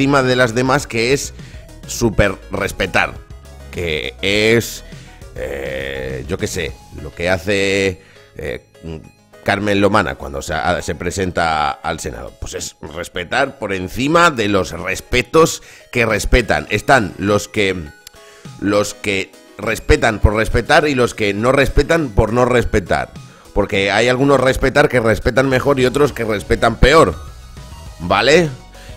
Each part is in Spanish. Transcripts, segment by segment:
de las demás que es super respetar, que es, eh, yo que sé, lo que hace eh, Carmen Lomana cuando se, ah, se, presenta al Senado. Pues es respetar por encima de los respetos que respetan. Están los que, los que respetan por respetar y los que no respetan por no respetar. Porque hay algunos respetar que respetan mejor y otros que respetan peor. ¿Vale?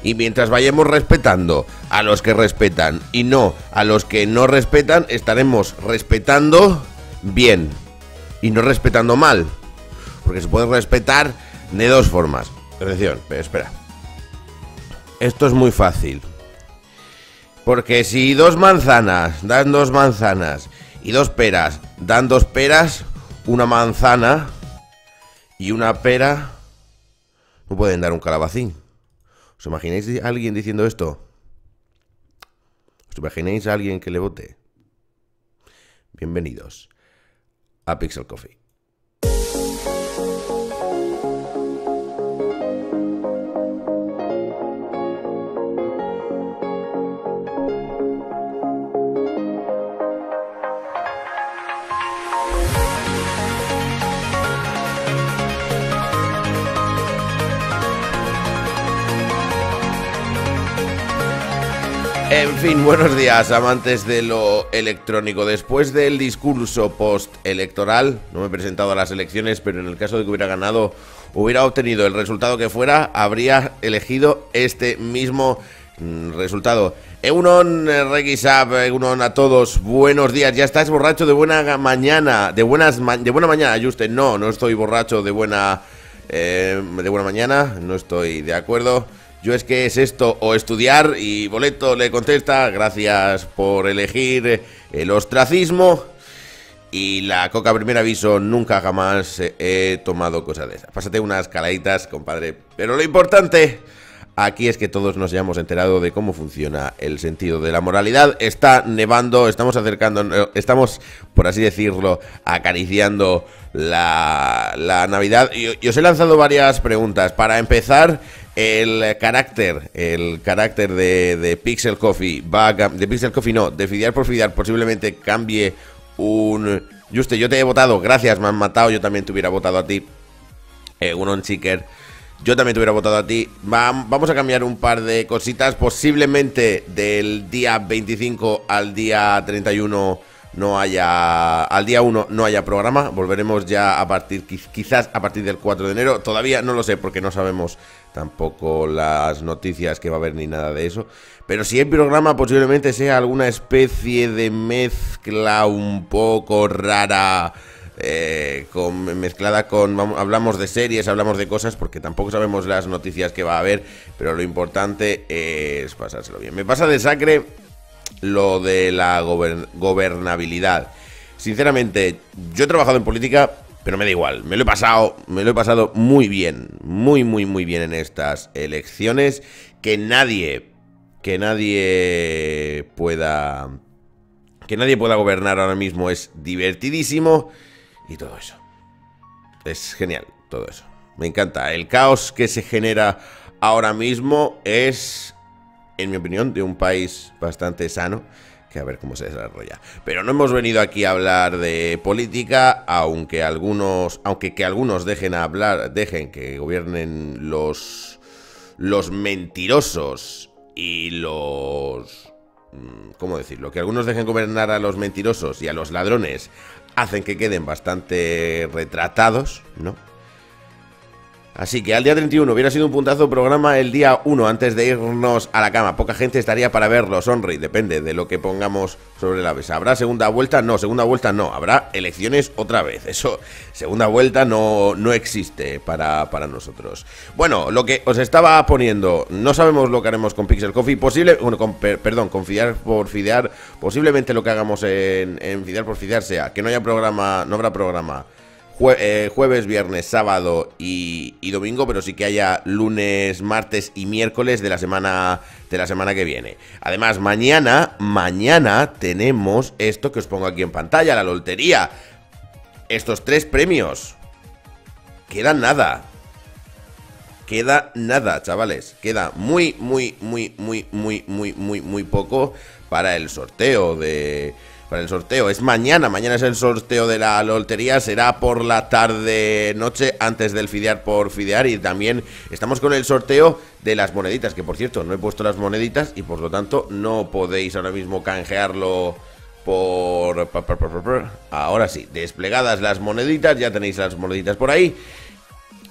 Y mientras vayamos respetando a los que respetan y no a los que no respetan, estaremos respetando bien y no respetando mal. Porque se puede respetar de dos formas. Atención, espera. Esto es muy fácil. Porque si dos manzanas dan dos manzanas y dos peras dan dos peras, una manzana y una pera no pueden dar un calabacín. ¿Os imagináis a alguien diciendo esto? ¿Os imagináis a alguien que le vote? Bienvenidos a Pixel Coffee. En fin, buenos días, amantes de lo electrónico. Después del discurso postelectoral, no me he presentado a las elecciones, pero en el caso de que hubiera ganado, hubiera obtenido el resultado que fuera, habría elegido este mismo mm, resultado. Eunon eh, Regisab, Eunon a todos, buenos días. Ya estás borracho de buena mañana, de buenas de buena mañana, Juste. No, no estoy borracho de buena eh, de buena mañana, no estoy de acuerdo. Yo es que es esto o estudiar y Boleto le contesta, gracias por elegir el ostracismo y la coca primer aviso, nunca jamás he tomado cosas de esas. Pásate unas caladitas, compadre. Pero lo importante aquí es que todos nos hayamos enterado de cómo funciona el sentido de la moralidad. Está nevando, estamos acercando, eh, estamos, por así decirlo, acariciando la, la Navidad. Y, y os he lanzado varias preguntas. Para empezar el carácter, el carácter de, Pixel Coffee va de Pixel Coffee no, de Fidiar por Fidiar posiblemente cambie un Juste, yo te he votado, gracias, me han matado, yo también te hubiera votado a ti. Eh, un on seeker. Yo también te hubiera votado a ti. vamos a cambiar un par de cositas, posiblemente del día 25 al día 31 no haya al día 1 no haya programa, volveremos ya a partir quizás a partir del 4 de enero, todavía no lo sé porque no sabemos tampoco las noticias que va a haber ni nada de eso, pero si hay programa posiblemente sea alguna especie de mezcla un poco rara eh, con, mezclada con, hablamos de series, hablamos de cosas, porque tampoco sabemos las noticias que va a haber, pero lo importante es pasárselo bien. Me pasa de sacre lo de la gobernabilidad. Sinceramente, yo he trabajado en política, pero me da igual. Me lo he pasado, me lo he pasado muy bien, muy, muy, muy bien en estas elecciones. Que nadie, que nadie pueda, que nadie pueda gobernar ahora mismo es divertidísimo y todo eso. Es genial todo eso. Me encanta. El caos que se genera ahora mismo es en mi opinión, de un país bastante sano que a ver cómo se desarrolla. Pero no hemos venido aquí a hablar de política, aunque algunos, aunque que algunos dejen hablar, dejen que gobiernen los los mentirosos y los mm, ¿cómo decirlo? Que algunos dejen gobernar a los mentirosos y a los ladrones hacen que queden bastante retratados, ¿no? Así que al día 31 hubiera sido un puntazo programa el día 1 antes de irnos a la cama. Poca gente estaría para verlo, Sonri. Depende de lo que pongamos sobre la mesa. ¿Habrá segunda vuelta? No, segunda vuelta no. Habrá elecciones otra vez. Eso, segunda vuelta no, no existe para, para nosotros. Bueno, lo que os estaba poniendo, no sabemos lo que haremos con Pixel Coffee. Posible, bueno, con, perdón, con por Fidear. Posiblemente lo que hagamos en, en Fidear por Fidear sea que no haya programa, no habrá programa eh, jueves, viernes, sábado y, y, domingo, pero sí que haya lunes, martes y miércoles de la semana de la semana que viene. Además, mañana, mañana tenemos esto que os pongo aquí en pantalla, la lotería. Estos tres premios. Queda nada. Queda nada, chavales. Queda muy, muy, muy, muy, muy, muy, muy, muy poco para el sorteo de para el sorteo. Es mañana, mañana es el sorteo de la lotería, será por la tarde noche antes del fidear por fidear y también estamos con el sorteo de las moneditas, que por cierto no he puesto las moneditas y por lo tanto no podéis ahora mismo canjearlo por... Ahora sí, desplegadas las moneditas, ya tenéis las moneditas por ahí.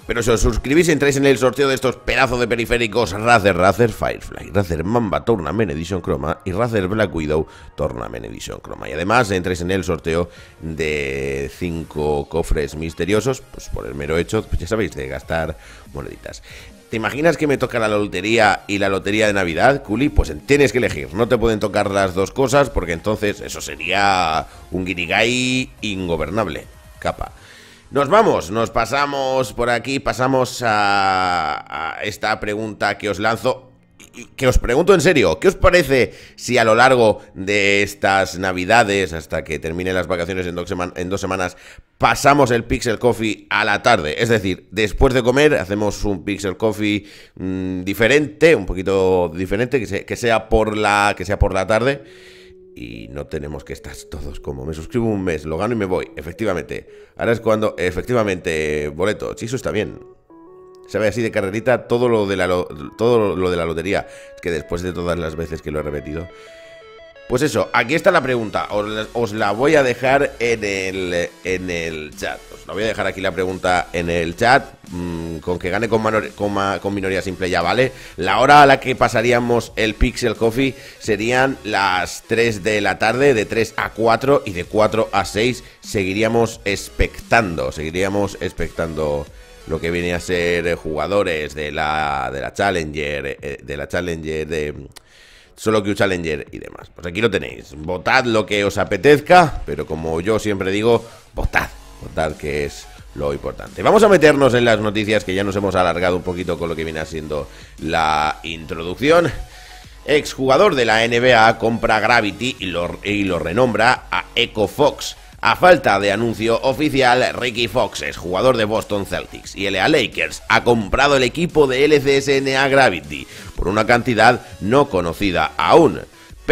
Pero si os suscribís, entráis en el sorteo de estos pedazos de periféricos Razer, Razer Firefly, Razer Mamba Tournament Edition Chroma y Razer Black Widow Tournament Edition Chroma. Y además entráis en el sorteo de cinco cofres misteriosos, pues por el mero hecho, pues ya sabéis, de gastar moneditas. ¿Te imaginas que me toca la lotería y la lotería de Navidad, Culi? Pues tienes que elegir. No te pueden tocar las dos cosas porque entonces eso sería un guirigay ingobernable. Capa. Nos vamos, nos pasamos por aquí, pasamos a, esta pregunta que os lanzo que os pregunto en serio, ¿qué os parece si a lo largo de estas navidades, hasta que terminen las vacaciones en dos, semanas, pasamos el Pixel Coffee a la tarde? Es decir, después de comer hacemos un Pixel Coffee mm, diferente, un poquito diferente, que, que, sea por la, que sea por la tarde y no tenemos que estar todos como me suscribo un mes, lo gano y me voy. Efectivamente. Ahora es cuando, efectivamente, boleto, Chiso está bien. ve así de carrerita todo lo de la, todo lo de la lotería. que después de todas las veces que lo he repetido, pues eso, aquí está la pregunta. Os, la voy a dejar en el, en el chat. Os la voy a dejar aquí la pregunta en el chat. Mm, con que gane con, con, minoría simple ya, ¿vale? La hora a la que pasaríamos el Pixel Coffee serían las 3 de la tarde, de 3 a 4 y de 4 a 6 seguiríamos expectando, seguiríamos expectando lo que viene a ser jugadores de la, de la Challenger, eh, de la Challenger de solo que un Challenger y demás. Pues aquí lo tenéis, votad lo que os apetezca, pero como yo siempre digo, votad, votad que es lo importante. Vamos a meternos en las noticias que ya nos hemos alargado un poquito con lo que viene siendo la introducción. Exjugador de la NBA compra Gravity y lo, y lo renombra a EcoFox. A falta de anuncio oficial, Ricky Fox jugador de Boston Celtics y LA Lakers ha comprado el equipo de LCSNA Gravity por una cantidad no conocida aún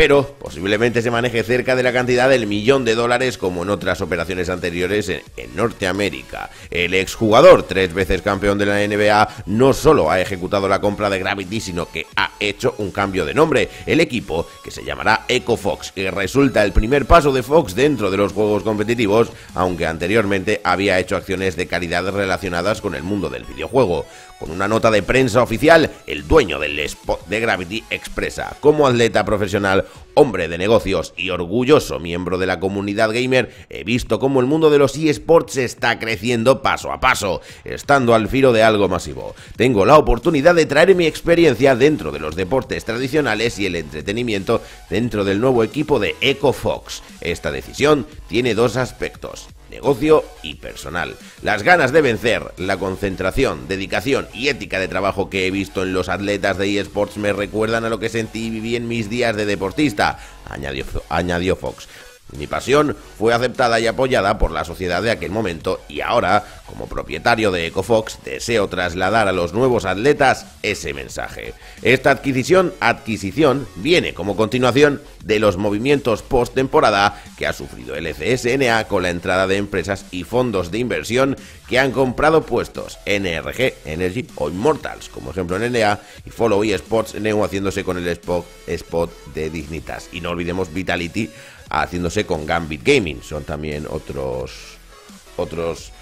pero posiblemente se maneje cerca de la cantidad del millón de dólares como en otras operaciones anteriores en, Norteamérica. El exjugador, tres veces campeón de la NBA, no solo ha ejecutado la compra de Gravity, sino que ha hecho un cambio de nombre. El equipo, que se llamará EcoFox, Fox, que resulta el primer paso de Fox dentro de los juegos competitivos, aunque anteriormente había hecho acciones de caridad relacionadas con el mundo del videojuego. Con una nota de prensa oficial, el dueño del spot de Gravity expresa, como atleta profesional, hombre de negocios y orgulloso miembro de la comunidad gamer, he visto cómo el mundo de los eSports está creciendo paso a paso, estando al filo de algo masivo. Tengo la oportunidad de traer mi experiencia dentro de los deportes tradicionales y el entretenimiento dentro del nuevo equipo de EcoFox. Esta decisión tiene dos aspectos negocio y personal. Las ganas de vencer, la concentración, dedicación y ética de trabajo que he visto en los atletas de eSports me recuerdan a lo que sentí y viví en mis días de deportista, añadió, añadió Fox. Mi pasión fue aceptada y apoyada por la sociedad de aquel momento y ahora, como propietario de EcoFox, deseo trasladar a los nuevos atletas ese mensaje. Esta adquisición, adquisición viene como continuación de los movimientos post-temporada que ha sufrido el FSNA e con la entrada de empresas y fondos de inversión que han comprado puestos NRG, e Energy o Immortals, como ejemplo en NA y Follow y e Sports Neo haciéndose con el spot, spot de Dignitas. Y no olvidemos Vitality haciéndose con Gambit Gaming. Son también otros otros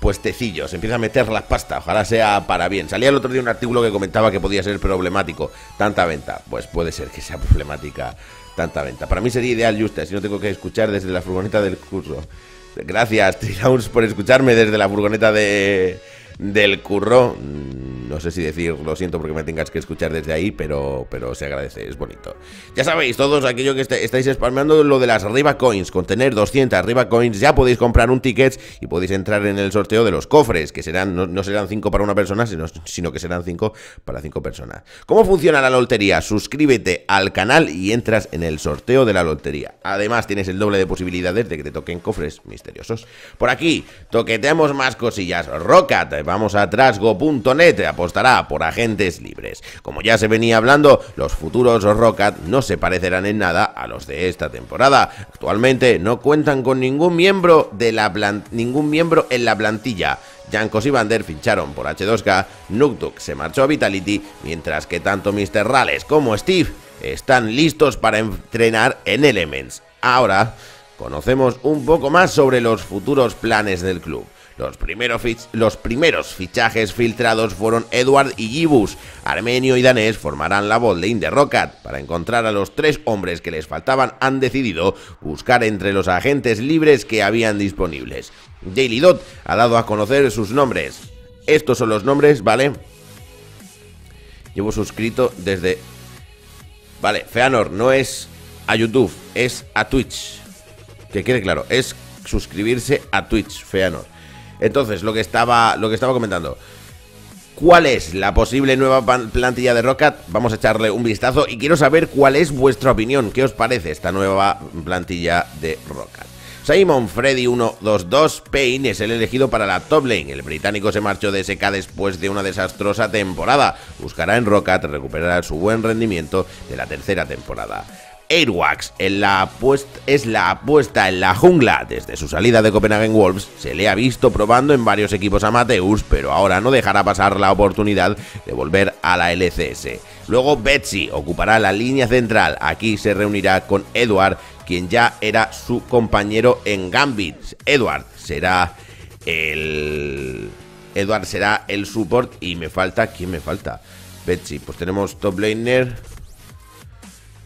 puestecillos. Empieza a meter las pastas, ojalá sea para bien. Salía el otro día un artículo que comentaba que podía ser problemático tanta venta. Pues puede ser que sea problemática tanta venta. Para mí sería ideal, Justa, si no tengo que escuchar desde la furgoneta del curso. Gracias, Trilauns, por escucharme desde la furgoneta de del curro. Mm, no sé si decir, lo siento porque me tengas que escuchar desde ahí, pero, pero se agradece, es bonito. Ya sabéis, todos aquello que este, estáis spamando, lo de las Riva Coins, con tener 200 Riva Coins ya podéis comprar un ticket y podéis entrar en el sorteo de los cofres, que serán no, serán 5 para una persona, sino, sino que serán 5 para 5 personas. ¿Cómo funciona la lotería? Suscríbete al canal y entras en el sorteo de la lotería. Además, tienes el doble de posibilidades de que te toquen cofres misteriosos. Por aquí, toqueteamos más cosillas. Roca, Vamos a trasgo.net, apostará por agentes libres. Como ya se venía hablando, los futuros Rocket no se parecerán en nada a los de esta temporada. Actualmente no cuentan con ningún miembro, de la ningún miembro en la plantilla. Jankos y Vander ficharon por H2K, Nukduk se marchó a Vitality, mientras que tanto Mr. Rales como Steve están listos para entrenar en Elements. Ahora conocemos un poco más sobre los futuros planes del club. Los, primeros fichajes filtrados fueron Edward y Gibus. Armenio y danés formarán la voz de Inderrockat. Para encontrar a los tres hombres que les faltaban, han decidido buscar entre los agentes libres que habían disponibles. Daily Dot ha dado a conocer sus nombres. Estos son los nombres, ¿vale? Llevo suscrito desde... Vale, Feanor no es a YouTube, es a Twitch. Que quede claro, es suscribirse a Twitch, Feanor. Entonces, lo que estaba, lo que estaba comentando. ¿Cuál es la posible nueva plantilla de Rocket? Vamos a echarle un vistazo y quiero saber cuál es vuestra opinión. ¿Qué os parece esta nueva plantilla de Rocket? Simon Freddy 122 Payne es el elegido para la top lane. El británico se marchó de SK después de una desastrosa temporada. Buscará en Rocket recuperar su buen rendimiento de la tercera temporada. Airwax es la apuesta en la jungla. Desde su salida de Copenhagen Wolves se le ha visto probando en varios equipos amateurs, pero ahora no dejará pasar la oportunidad de volver a la LCS. Luego Betsy ocupará la línea central. Aquí se reunirá con Edward, quien ya era su compañero en Gambit. Edward será el... Edward será el support y me falta... ¿Quién me falta? Betsy, pues tenemos top laner,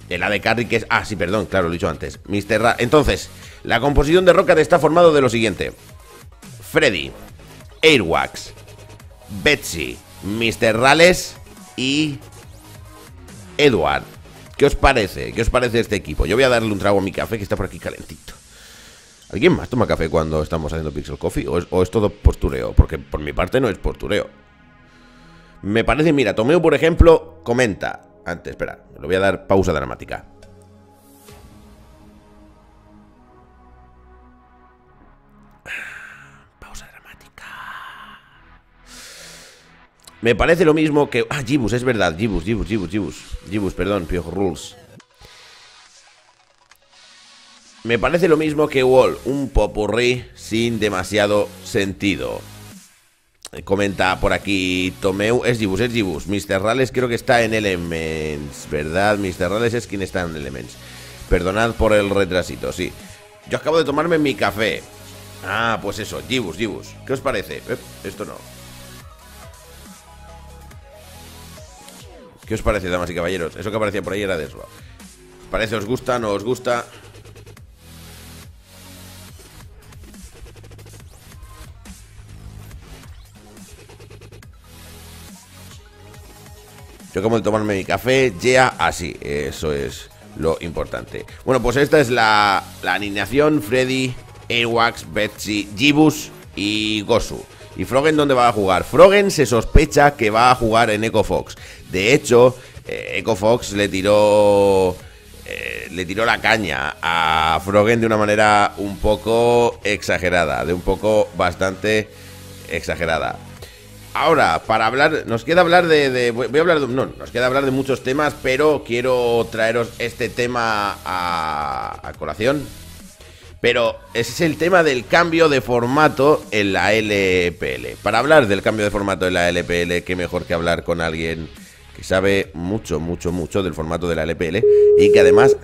de la de que es... Ah, sí, perdón, claro, lo he dicho antes. Mr. Entonces, la composición de Rocket está formado de lo siguiente. Freddy, Airwax, Betsy, Mr. Rales y Edward. ¿Qué os parece? ¿Qué os parece este equipo? Yo voy a darle un trago a mi café que está por aquí calentito. ¿Alguien más toma café cuando estamos haciendo Pixel Coffee? ¿O es, todo postureo? Porque por mi parte no es postureo. Me parece, mira, Tomeo, por ejemplo, comenta antes, espera, le voy a dar pausa dramática. Pausa dramática. Me parece lo mismo que... Ah, Jibus, es verdad, Jibus, Jibus, Jibus, Jibus. Jibus, perdón, Piojo Rules. Me parece lo mismo que Wall, un popurrí sin demasiado sentido. Eh, comenta por aquí Tomeu, es Gibus, es Gibus. Mr. Rales creo que está en Elements, ¿verdad? Mr. Rales es quien está en Elements. Perdonad por el retrasito, sí. Yo acabo de tomarme mi café. Ah, pues eso, Gibus, Gibus. ¿Qué os parece? Eh, esto no. ¿Qué os parece, damas y caballeros? Eso que aparecía por ahí era de eso. parece? ¿Os gusta? ¿No os gusta? Yo como el tomarme mi café, ya así. Eso es lo importante. Bueno, pues esta es la, animación, Freddy, Airwax, Betsy, Jibus y Gosu. ¿Y Froggen dónde va a jugar? Froggen se sospecha que va a jugar en Echo Fox. De hecho, eh, Ecofox Fox le tiró... Eh, le tiró la caña a Froggen de una manera un poco exagerada, de un poco bastante exagerada. Ahora, para hablar, nos queda hablar de, voy a hablar de, no, nos queda hablar de muchos temas, pero quiero traeros este tema a, colación. Pero ese es el tema del cambio de formato en la LPL. Para hablar del cambio de formato en la LPL, qué mejor que hablar con alguien que sabe mucho, mucho, mucho del formato de la LPL y que además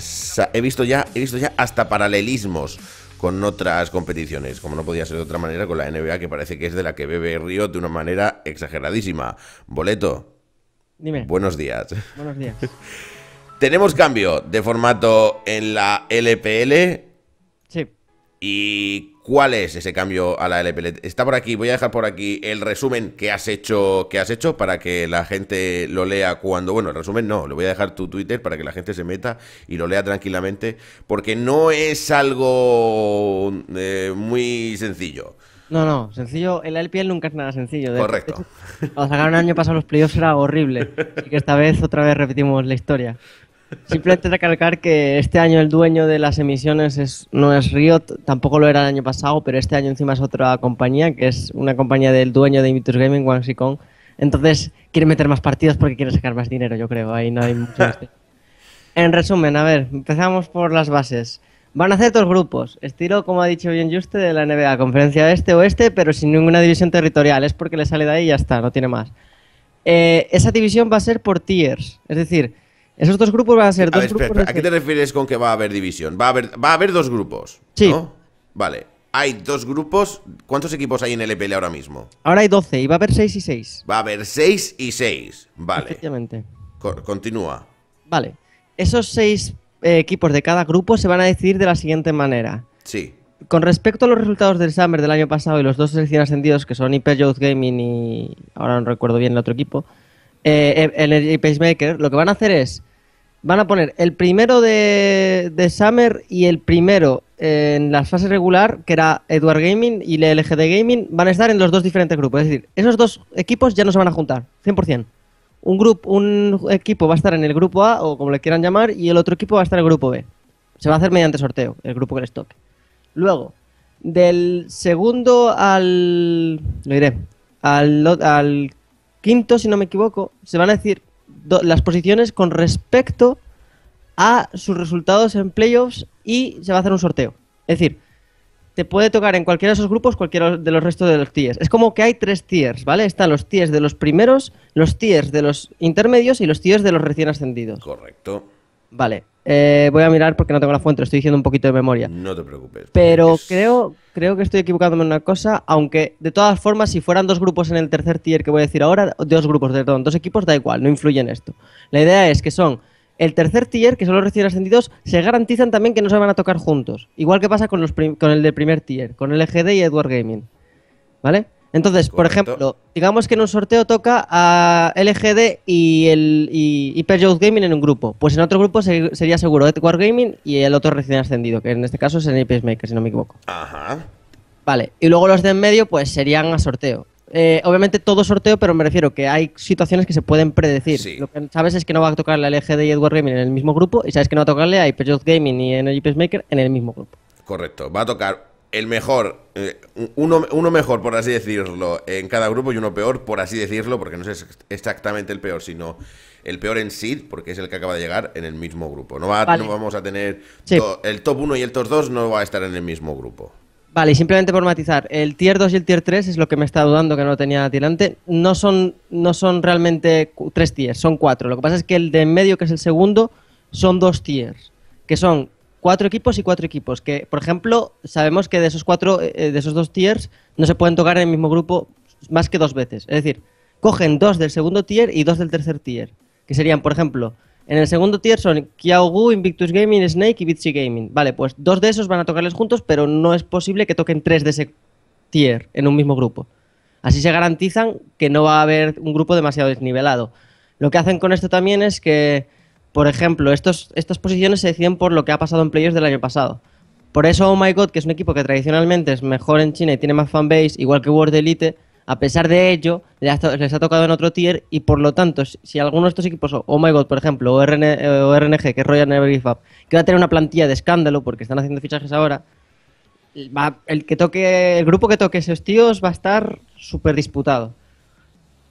he visto ya, he visto ya hasta paralelismos con otras competiciones, como no podía ser de otra manera con la NBA, que parece que es de la que bebe Río de una manera exageradísima. Boleto. Dime. Buenos días. Buenos días. Tenemos cambio de formato en la LPL. ¿Y cuál es ese cambio a la LPL? Está por aquí, voy a dejar por aquí el resumen que has hecho, que has hecho para que la gente lo lea cuando. Bueno, el resumen no, le voy a dejar tu Twitter para que la gente se meta y lo lea tranquilamente. Porque no es algo eh, muy sencillo. No, no, sencillo. El LPL nunca es nada sencillo. Correcto. Hecho, sacar un año pasado los playoffs era horrible. Así que esta vez otra vez repetimos la historia. Simplemente recalcar que este año el dueño de las emisiones no es Riot, tampoco lo era el año pasado, pero este año encima es otra compañía, que es una compañía del dueño de Invictus Gaming, Wang Kong. Entonces quiere meter más partidos porque quiere sacar más dinero, yo creo. Ahí no hay mucho. en resumen, a ver, empezamos por las bases. Van a hacer dos grupos, estilo, como ha dicho bien Juste, de la NBA, conferencia este-oeste, pero sin ninguna división territorial. Es porque le sale de ahí y ya está, no tiene más. Eh, esa división va a ser por tiers, es decir, esos dos grupos van a ser dos grupos. ¿A qué te refieres con que va a haber división? Va a haber, va a haber dos grupos. Sí. Vale. Hay dos grupos. ¿Cuántos equipos hay en el EPL ahora mismo? Ahora hay 12 y va a haber 6 y 6. Va a haber 6 y 6. Vale. Efectivamente. continúa. Vale. Esos seis eh, equipos de cada grupo se van a decidir de la siguiente manera. Sí. Con respecto a los resultados del Summer del año pasado y los dos selecciones ascendidos, que son IP Youth Gaming y ahora no recuerdo bien el otro equipo, eh, eh, el Energy Pacemaker, lo que van a hacer es, van a poner el primero de, Summer y el primero en la fase regular, que era Edward Gaming y el LGD Gaming, van a estar en los dos diferentes grupos. Es decir, esos dos equipos ya no se van a juntar, 100%. Un, grupo, un equipo va a estar en el grupo A, o como le quieran llamar, y el otro equipo va a estar en el grupo B. Se va a hacer mediante sorteo, el grupo que les toque. Luego, del segundo al. Lo diré. Al, al quinto, si no me equivoco, se van a decir las posiciones con respecto a sus resultados en playoffs y se va a hacer un sorteo. Es decir, te puede tocar en cualquiera de esos grupos cualquiera de los restos de los tiers. Es como que hay tres tiers, ¿vale? Están los tiers de los primeros, los tiers de los intermedios y los tiers de los recién ascendidos. Correcto. Vale. Eh, voy a mirar porque no tengo la fuente, estoy diciendo un poquito de memoria. No te preocupes. Pero creo, creo que estoy equivocándome en una cosa, aunque de todas formas, si fueran dos grupos en el tercer tier que voy a decir ahora, dos grupos, perdón, dos equipos, da igual, no influye en esto. La idea es que son el tercer tier, que son los recién ascendidos, se garantizan también que no se van a tocar juntos. Igual que pasa con, los con el de primer tier, con el EGD y Edward Gaming. ¿Vale? Entonces, por ejemplo, digamos que en un sorteo toca a LGD y, el, Gaming en un grupo. Pues en otro grupo sería seguro Edward Gaming y el otro recién ascendido, que en este caso es el Maker, si no me equivoco. Ajá. Vale, y luego los de en medio pues serían a sorteo. Eh, obviamente todo sorteo, pero me refiero que hay situaciones que se pueden predecir. Sí. Lo que sabes es que no va a tocarle a LGD y Edward Gaming en el mismo grupo y sabes que no va a tocarle a Hyper Gaming y IPS Maker en el mismo grupo. Correcto, va a tocar el mejor, eh, uno, mejor, por así decirlo, en cada grupo y uno peor, por así decirlo, porque no es exactamente el peor, sino el peor en sí, porque es el que acaba de llegar en el mismo grupo. No, vamos a tener el top 1 y el top 2 no va a estar en el mismo grupo. Vale, y simplemente por matizar, el tier 2 y el tier 3 es lo que me está dudando que no tenía tirante. No son, no son realmente tres tiers, son cuatro. Lo que pasa es que el de en medio, que es el segundo, son dos tiers, que son cuatro equipos y cuatro equipos. Que, por ejemplo, sabemos que de esos cuatro, eh, eh, de esos dos tiers, no se pueden tocar en el mismo grupo más que dos veces. Es decir, cogen dos del segundo tier y dos del tercer tier. Que serían, por ejemplo, en el segundo tier son Kiaogu, Invictus Gaming, Snake y Bitsy Gaming. Vale, pues dos de esos van a tocarles juntos, pero no es posible que toquen tres de ese tier en un mismo grupo. Así se garantizan que no va a haber un grupo demasiado desnivelado. Lo que hacen con esto también es que por ejemplo, estas posiciones se deciden por lo que ha pasado en playoffs del año pasado. Por eso Oh My God, que es un equipo que tradicionalmente es mejor en China y tiene más fanbase, igual que World Elite, a pesar de ello, les ha tocado en otro tier y por lo tanto, si alguno de estos equipos, Oh My God, por ejemplo, o, RNG, eh, que es Royal Never Give que va a tener una plantilla de escándalo porque están haciendo fichajes ahora, el, que toque, el grupo que toque esos tíos va a estar súper disputado.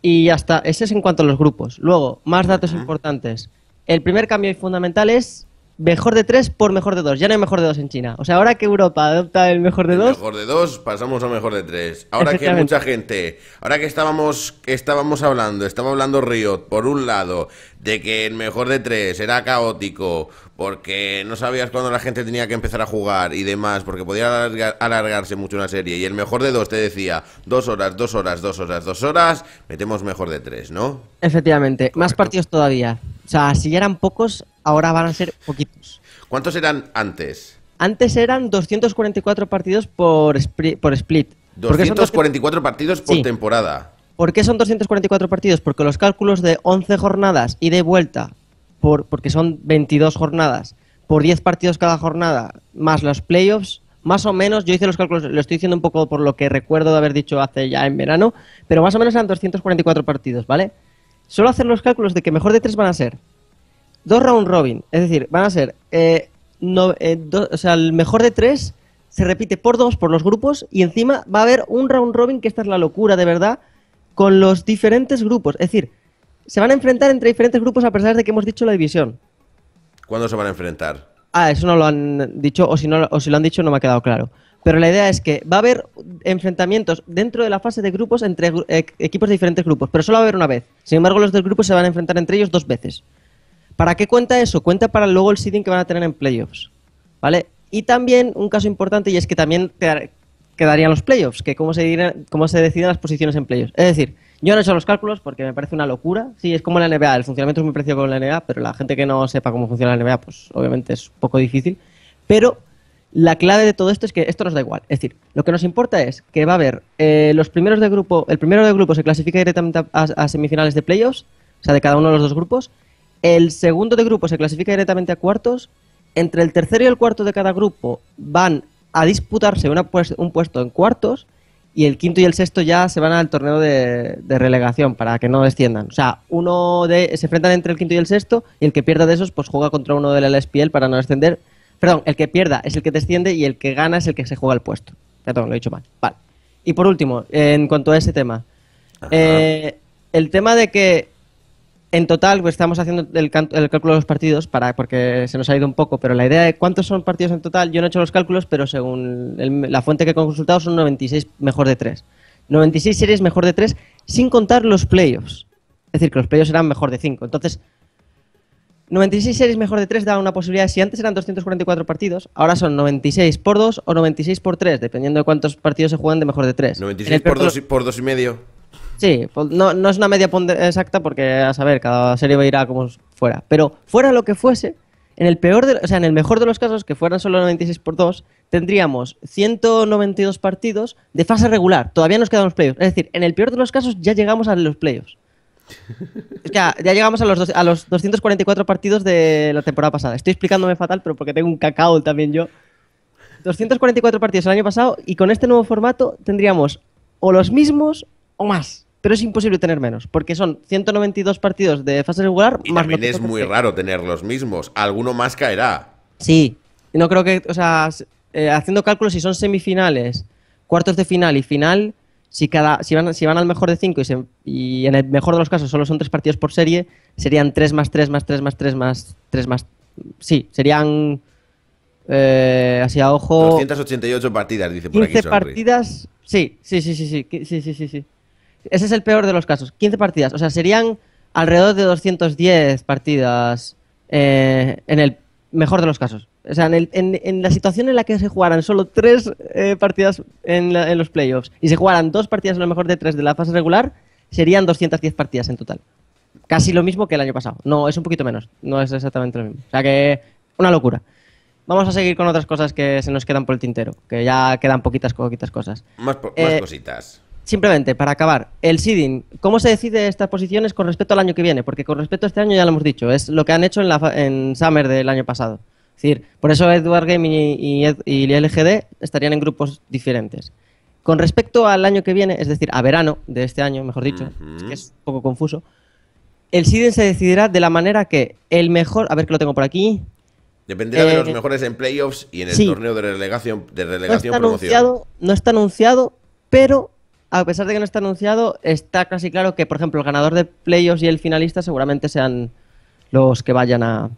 Y ya está, ese es en cuanto a los grupos. Luego, más datos importantes el primer cambio fundamental es mejor de tres por mejor de dos. Ya no hay mejor de dos en China. O sea, ahora que Europa adopta el mejor de el dos. Mejor de dos, pasamos a mejor de tres. Ahora que hay mucha gente, ahora que estábamos, que estábamos hablando, estaba hablando Riot, por un lado, de que el mejor de tres era caótico, porque no sabías cuándo la gente tenía que empezar a jugar y demás, porque podía alargarse mucho una serie. Y el mejor de dos te decía, dos horas, dos horas, dos horas, dos horas, metemos mejor de tres, ¿no? Efectivamente, más partidos todavía. O sea, si eran pocos, ahora van a ser poquitos. ¿Cuántos eran antes? Antes eran 244 partidos por, por split. 244 partidos por temporada. ¿Por qué son 244 partidos? Porque los cálculos de 11 jornadas y de vuelta por, porque son 22 jornadas, por 10 partidos cada jornada, más los playoffs, más o menos, yo hice los cálculos, lo estoy diciendo un poco por lo que recuerdo de haber dicho hace ya en verano, pero más o menos eran 244 partidos, ¿vale? Solo hacer los cálculos de que mejor de tres van a ser dos round robin, es decir, van a ser, eh, no, eh, o sea, el mejor de tres se repite por dos por los grupos y encima va a haber un round robin, que esta es la locura de verdad, con los diferentes grupos, es decir, se van a enfrentar entre diferentes grupos a pesar de que hemos dicho la división. ¿Cuándo se van a enfrentar? Ah, eso no lo han dicho, o si, no, lo han dicho no me ha quedado claro. Pero la idea es que va a haber enfrentamientos dentro de la fase de grupos entre eh, equipos de diferentes grupos, pero solo va a haber una vez. Sin embargo, los del grupo se van a enfrentar entre ellos dos veces. ¿Para qué cuenta eso? Cuenta para luego el seeding que van a tener en playoffs. ¿Vale? Y también un caso importante y es que también quedarían los playoffs, que cómo se, cómo se deciden las posiciones en playoffs. Es decir, yo no he hecho los cálculos porque me parece una locura. Sí, es como la NBA, el funcionamiento es muy parecido con la NBA, pero la gente que no sepa cómo funciona la NBA, pues obviamente es un poco difícil. Pero la clave de todo esto es que esto nos da igual. Es decir, lo que nos importa es que va a haber eh, los primeros de grupo, el primero de grupo se clasifica directamente a, semifinales de playoffs, o sea, de cada uno de los dos grupos. El segundo de grupo se clasifica directamente a cuartos. Entre el tercero y el cuarto de cada grupo van a disputarse pues-, un puesto en cuartos y el quinto y el sexto ya se van al torneo de, relegación para que no desciendan. O sea, uno de, se enfrentan entre el quinto y el sexto y el que pierda de esos pues juega contra uno del LSPL para no descender. Perdón, el que pierda es el que desciende y el que gana es el que se juega el puesto. Perdón, lo he dicho mal. Vale. Y por último, en cuanto a ese tema, eh, el tema de que en total pues, estamos haciendo el, cálculo de los partidos para, porque se nos ha ido un poco, pero la idea de cuántos son partidos en total, yo no he hecho los cálculos, pero según la fuente que he consultado son 96 mejor de 3. 96 series mejor de 3 sin contar los playoffs. Es decir, que los playoffs eran mejor de 5. Entonces, 96 series mejor de 3 da una posibilidad, si antes eran 244 partidos, ahora son 96 por 2 o 96 por 3, dependiendo de cuántos partidos se juegan de mejor de 3. 96 por 2 por dos y medio. Sí, pues no, no es una media exacta porque, a saber, cada serie va a ir a como fuera. Pero fuera lo que fuese, en el, peor de, o sea, en el mejor de los casos, que fueran solo 96 por 2, tendríamos 192 partidos de fase regular. Todavía nos quedan los playoffs. Es decir, en el peor de los casos ya llegamos a los playoffs. o sea, ya llegamos a los, a los 244 partidos de la temporada pasada. Estoy explicándome fatal, pero porque tengo un cacao también yo. 244 partidos el año pasado y con este nuevo formato tendríamos o los mismos o más pero es imposible tener menos, porque son 192 partidos de fase regular y más También es muy raro tener los mismos, alguno más caerá. Sí, no creo que, o sea, eh, haciendo cálculos, si son semifinales, cuartos de final y final, si, cada, si, van, si van al mejor de 5 y, en el mejor de los casos solo son tres partidos por serie, serían 3 más 3 más 3 más 3 más 3 más... Sí, serían... Eh, hacia ojo... 288 partidas, dice por aquí. 15 partidas... Sí, sí, sí, sí, sí, sí, sí, sí. sí. Ese es el peor de los casos. 15 partidas. O sea, serían alrededor de 210 partidas eh, en el mejor de los casos. O sea, en, la situación en la que se jugaran solo tres eh, partidas en, los playoffs y se jugaran dos partidas en lo mejor de tres de la fase regular, serían 210 partidas en total. Casi lo mismo que el año pasado. No, es un poquito menos. No es exactamente lo mismo. O sea que, una locura. Vamos a seguir con otras cosas que se nos quedan por el tintero, que ya quedan poquitas, poquitas cosas. más eh, cositas simplemente para acabar, el seeding, ¿cómo se decide estas posiciones con respecto al año que viene? Porque con respecto a este año ya lo hemos dicho, es lo que han hecho en, la, en Summer del año pasado. Es decir, por eso Edward Gaming y, y, LGD estarían en grupos diferentes. Con respecto al año que viene, es decir, a verano de este año, mejor dicho, es que es un poco confuso, el seeding se decidirá de la manera que el mejor, a ver que lo tengo por aquí, Dependerá de los eh, mejores en playoffs y en el torneo de relegación, de relegación no está anunciado, pero a pesar de que no está anunciado, está casi claro que, por ejemplo, el ganador de playoffs y el finalista seguramente sean los que vayan a,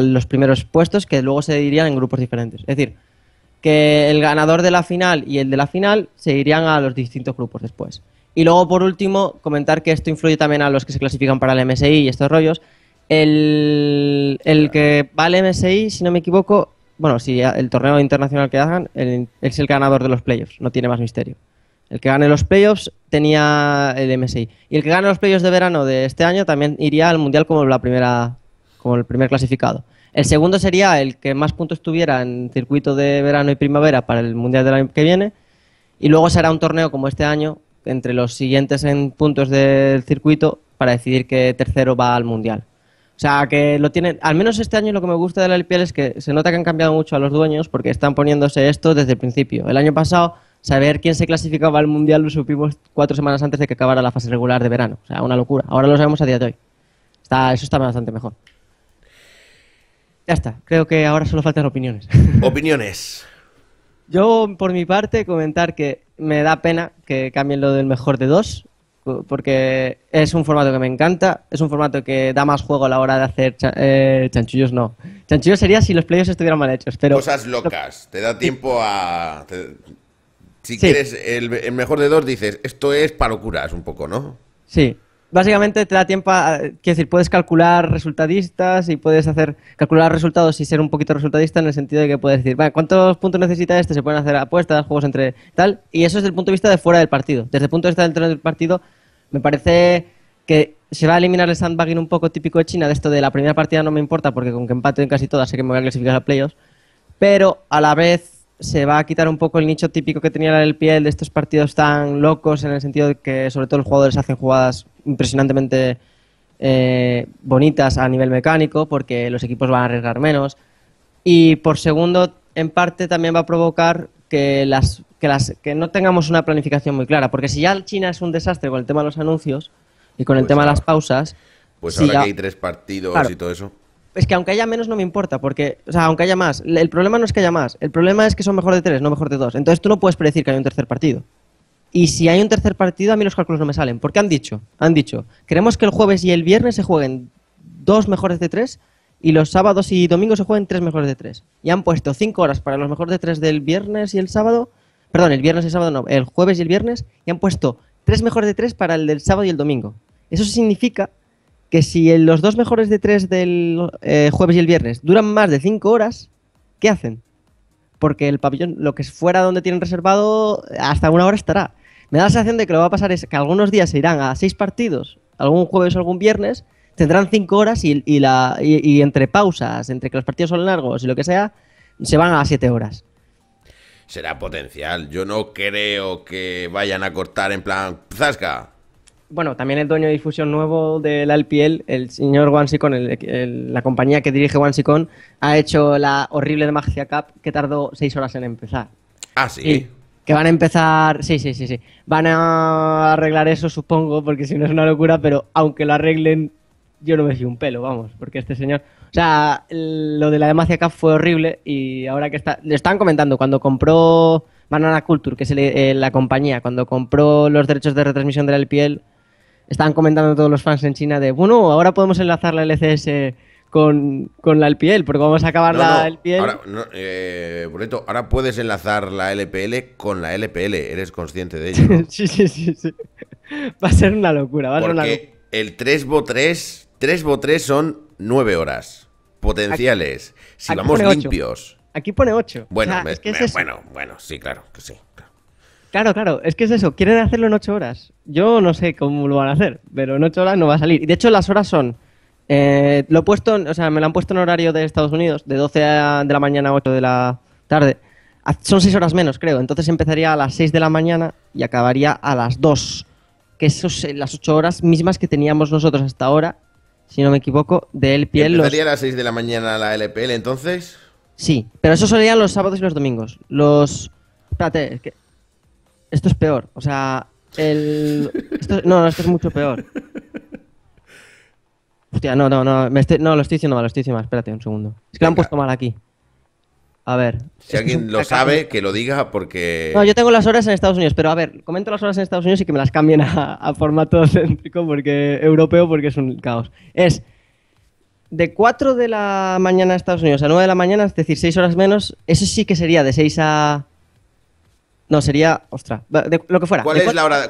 los primeros puestos, que luego se dirían en grupos diferentes. Es decir, que el ganador de la final y el de la final se irían a los distintos grupos después. Y luego, por último, comentar que esto influye también a los que se clasifican para el MSI y estos rollos. El, que va al MSI, si no me equivoco, bueno, si el torneo internacional que hagan, es el ganador de los playoffs, no tiene más misterio. El que gane los playoffs tenía el MSI. Y el que gane los playoffs de verano de este año también iría al Mundial como, la primera, como el primer clasificado. El segundo sería el que más puntos tuviera en circuito de verano y primavera para el Mundial del año que viene. Y luego será un torneo como este año, entre los siguientes en puntos del circuito, para decidir qué tercero va al Mundial. O sea, que lo tiene, Al menos este año lo que me gusta de la LPL es que se nota que han cambiado mucho a los dueños porque están poniéndose esto desde el principio. El año pasado saber quién se clasificaba al Mundial lo supimos cuatro semanas antes de que acabara la fase regular de verano. O sea, una locura. Ahora lo sabemos a día de hoy. Está, eso está bastante mejor. Ya está. Creo que ahora solo faltan opiniones. Opiniones. Yo, por mi parte, comentar que me da pena que cambien lo del mejor de dos, porque es un formato que me encanta, es un formato que da más juego a la hora de hacer eh, chanchillos, no. Chanchillos sería si los players estuvieran mal hechos, pero... Cosas locas, te da tiempo a si quieres el, mejor de dos, dices, esto es para locuras un poco, ¿no? Sí. Básicamente te da tiempo a, eh, quiero decir, puedes calcular resultadistas y puedes hacer calcular resultados y ser un poquito resultadista en el sentido de que puedes decir, ¿cuántos puntos necesita este? Se pueden hacer apuestas, juegos entre tal, y eso desde el punto de vista de fuera del partido. Desde el punto de vista dentro del partido, me parece que se va a eliminar el sandbagging un poco típico de China, de esto de la primera partida no me importa porque con que empate en casi todas sé que me voy a clasificar a playoffs, pero a la vez se va a quitar un poco el nicho típico que tenía el piel de estos partidos tan locos en el sentido de que sobre todo los jugadores hacen jugadas impresionantemente eh, bonitas a nivel mecánico porque los equipos van a arriesgar menos y por segundo en parte también va a provocar que las que las que no tengamos una planificación muy clara porque si ya China es un desastre con el tema de los anuncios y con el pues tema de las pausas pues ahora que hay tres partidos y todo eso es que aunque haya menos no me importa, porque, o sea, aunque haya más, el problema no es que haya más, el problema es que son mejor de tres, no mejor de dos. Entonces tú no puedes predecir que haya un tercer partido. Y si hay un tercer partido, a mí los cálculos no me salen. porque han dicho? Han dicho, queremos que el jueves y el viernes se jueguen dos mejores de tres y los sábados y domingos se jueguen tres mejores de tres. Y han puesto cinco horas para los mejores de tres del viernes y el sábado, perdón, el viernes y el sábado no, el jueves y el viernes, y han puesto tres mejores de tres para el del sábado y el domingo. Eso significa que si los dos mejores de tres del eh, jueves y el viernes duran más de cinco horas, ¿qué hacen? Porque el pabellón, lo que es fuera donde tienen reservado, hasta una hora estará. Me da la sensación de que lo va a pasar es que algunos días se irán a seis partidos, algún jueves o algún viernes, tendrán cinco horas y, y entre pausas, entre que los partidos son largos y lo que sea, se van a las siete horas será potencial. Yo no creo que vayan a cortar en plan, zasca, bueno, también el dueño de difusión nuevo de la LPL, el señor Wansicon, la compañía que dirige Wansicon, ha hecho la horrible Magia Cup que tardó seis horas en empezar. Ah, sí. que van a empezar, sí, sí, sí, sí. Van a arreglar eso, supongo, porque si no es una locura, pero aunque lo arreglen, yo no me fío un pelo, vamos, porque este señor... O sea, lo de la Demacia Cup fue horrible y ahora que está... Le están comentando, cuando compró Banana Culture, que es eh, la compañía, cuando compró los derechos de retransmisión de la LPL estaban comentando todos los fans en China de, bueno, ahora podemos enlazar la LCS con, con la LPL, porque vamos a acabar la LPL. Ahora, eh, ahora puedes enlazar la LPL con la LPL, eres consciente de ello. sí, sí, sí, sí. Va a ser una locura, va a El 3 v 3 3 son 9 horas potenciales. si vamos limpios. Aquí pone 8. Bueno, bueno, bueno, sí, claro que sí. Claro, claro, es que es eso, quieren hacerlo en ocho horas. Yo no sé cómo lo van a hacer, pero en ocho horas no va a salir. Y de hecho las horas son, eh, lo he puesto, o sea, me lo han puesto en horario de Estados Unidos, de 12 de la mañana a 8 de la tarde. Son seis horas menos, creo. Entonces empezaría a las seis de la mañana y acabaría a las dos. que son las ocho horas mismas que teníamos nosotros hasta ahora, si no me equivoco, de LPL. ¿Empezaría a las seis de la mañana la LPL entonces? Sí, pero eso serían los sábados y los domingos. Los... Espérate, es que esto es peor. O sea, el. No, no, esto es mucho peor. Hostia, no, no, no. No, lo estoy diciendo mal, lo estoy diciendo mal. Espérate un segundo. Es que lo han puesto mal aquí. A ver. Si alguien lo sabe, que lo diga porque. No, yo tengo las horas en Estados Unidos, pero a ver, comento las horas en Estados Unidos y que me las cambien a, formato céntrico porque europeo porque es un caos. Es de 4 de la mañana en Estados Unidos a 9 de la mañana, es decir, 6 horas menos. Eso sí que sería de 6 a no, sería. Ostras, lo que fuera. ¿Cuál, es, la hora,